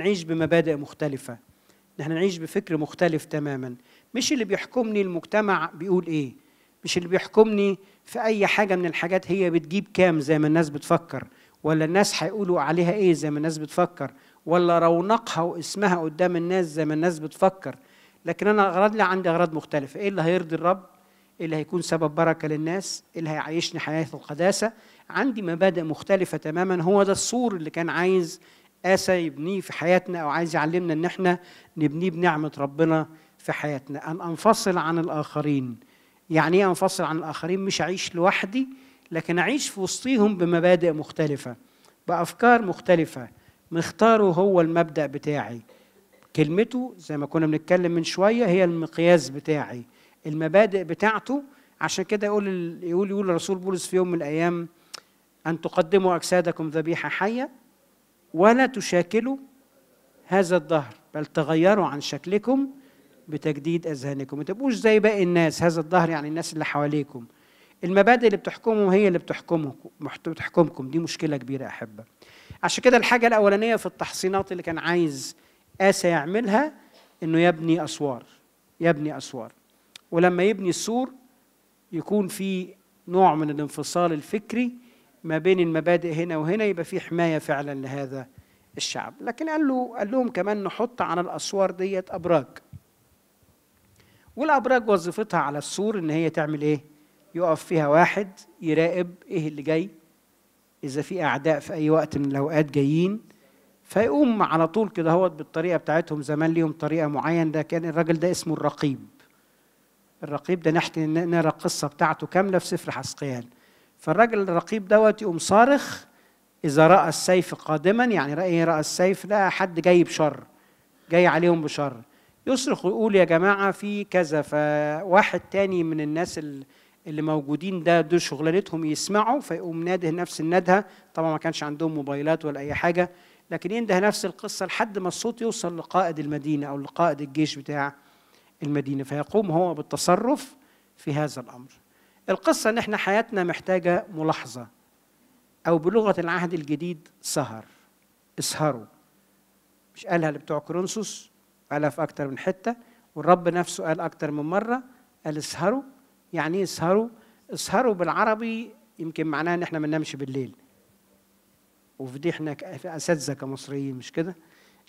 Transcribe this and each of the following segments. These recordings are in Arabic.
نعيش بمبادئ مختلفة نحن نعيش بفكر مختلف تماما مش اللي بيحكمني المجتمع بيقول ايه مش اللي بيحكمني في اي حاجة من الحاجات هي بتجيب كام زي ما الناس بتفكر ولا الناس هيقولوا عليها ايه زي ما الناس بتفكر ولا رونقها واسمها قدام الناس زي ما الناس بتفكر لكن انا اغراض لي عندي اغراض مختلفه ايه اللي هيرضي الرب ايه اللي هيكون سبب بركه للناس ايه اللي هيعيشني حياه القداسه عندي مبادئ مختلفه تماما هو ده السور اللي كان عايز قاسى يبنيه في حياتنا او عايز يعلمنا ان احنا نبنيه بنعمه ربنا في حياتنا ان انفصل عن الاخرين يعني ايه انفصل عن الاخرين مش اعيش لوحدي لكن اعيش في وسطيهم بمبادئ مختلفه بافكار مختلفه مختاره هو المبدا بتاعي كلمته زي ما كنا بنتكلم من شويه هي المقياس بتاعي المبادئ بتاعته عشان كده يقول يقول يقول الرسول بولس في يوم من الايام ان تقدموا اجسادكم ذبيحه حيه ولا تشاكلوا هذا الدهر بل تغيروا عن شكلكم بتجديد اذهانكم ما تبقوش زي باقي الناس هذا الدهر يعني الناس اللي حواليكم المبادئ اللي بتحكمهم هي اللي بتحكمكم بتحكمكم دي مشكله كبيره احبه عشان كده الحاجه الاولانيه في التحصينات اللي كان عايز اسا يعملها انه يبني اسوار يبني اسوار ولما يبني السور يكون في نوع من الانفصال الفكري ما بين المبادئ هنا وهنا يبقى في حمايه فعلا لهذا الشعب لكن قال له قال لهم كمان نحط على الاسوار ديت ابراج والابراج وظيفتها على السور ان هي تعمل ايه يقف فيها واحد يراقب ايه اللي جاي اذا في اعداء في اي وقت من الاوقات جايين فيقوم على طول كده هوت بالطريقه بتاعتهم زمان ليهم طريقه معين ده كان الراجل ده اسمه الرقيب الرقيب ده نحكي نرى القصه بتاعته كامله في سفر حسقيان فالراجل الرقيب دوت يقوم صارخ اذا راى السيف قادما يعني راى راى السيف لقى حد جاي بشر جاي عليهم بشر يصرخ ويقول يا جماعه في كذا فواحد تاني من الناس اللي موجودين ده دول شغلانتهم يسمعوا فيقوم ناده نفس الندهه طبعا ما كانش عندهم موبايلات ولا اي حاجه لكن ينده نفس القصه لحد ما الصوت يوصل لقائد المدينه او لقائد الجيش بتاع المدينه فيقوم هو بالتصرف في هذا الامر القصة إن إحنا حياتنا محتاجة ملاحظة أو بلغة العهد الجديد سهر اسهروا مش قالها لبتوع كرونسوس قالها في أكتر من حتة والرب نفسه قال أكتر من مرة قال اسهروا يعني إيه اسهروا؟ اسهروا بالعربي يمكن معناه إن إحنا ما ننامش بالليل وفضيحنا إحنا أساتذة كمصريين مش كده؟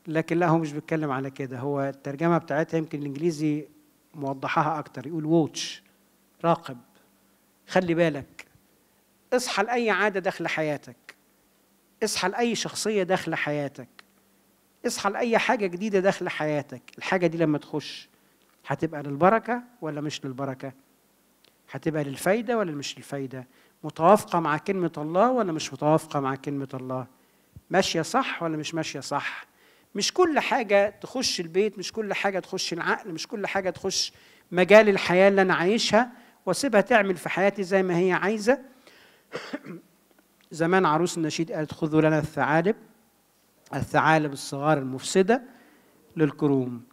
لكن لا هو مش بيتكلم على كده هو الترجمة بتاعتها يمكن الإنجليزي موضحها أكتر يقول ووتش راقب خلي بالك اصحى لأي عادة داخل حياتك اصحى لأي شخصية داخل حياتك اصحى لأي حاجة جديدة داخل حياتك الحاجة دي لما تخش هتبقى للبركة ولا مش للبركة هتبقى للفايدة ولا مش للفايدة متوافقة مع كلمة الله ولا مش متوافقة مع كلمة الله ماشية صح ولا مش ماشية صح مش كل حاجة تخش البيت مش كل حاجة تخش العقل مش كل حاجة تخش مجال الحياة اللي أنا عايشها واسيبها تعمل في حياتي زي ما هي عايزه زمان عروس النشيد قالت خذوا لنا الثعالب الثعالب الصغار المفسده للكروم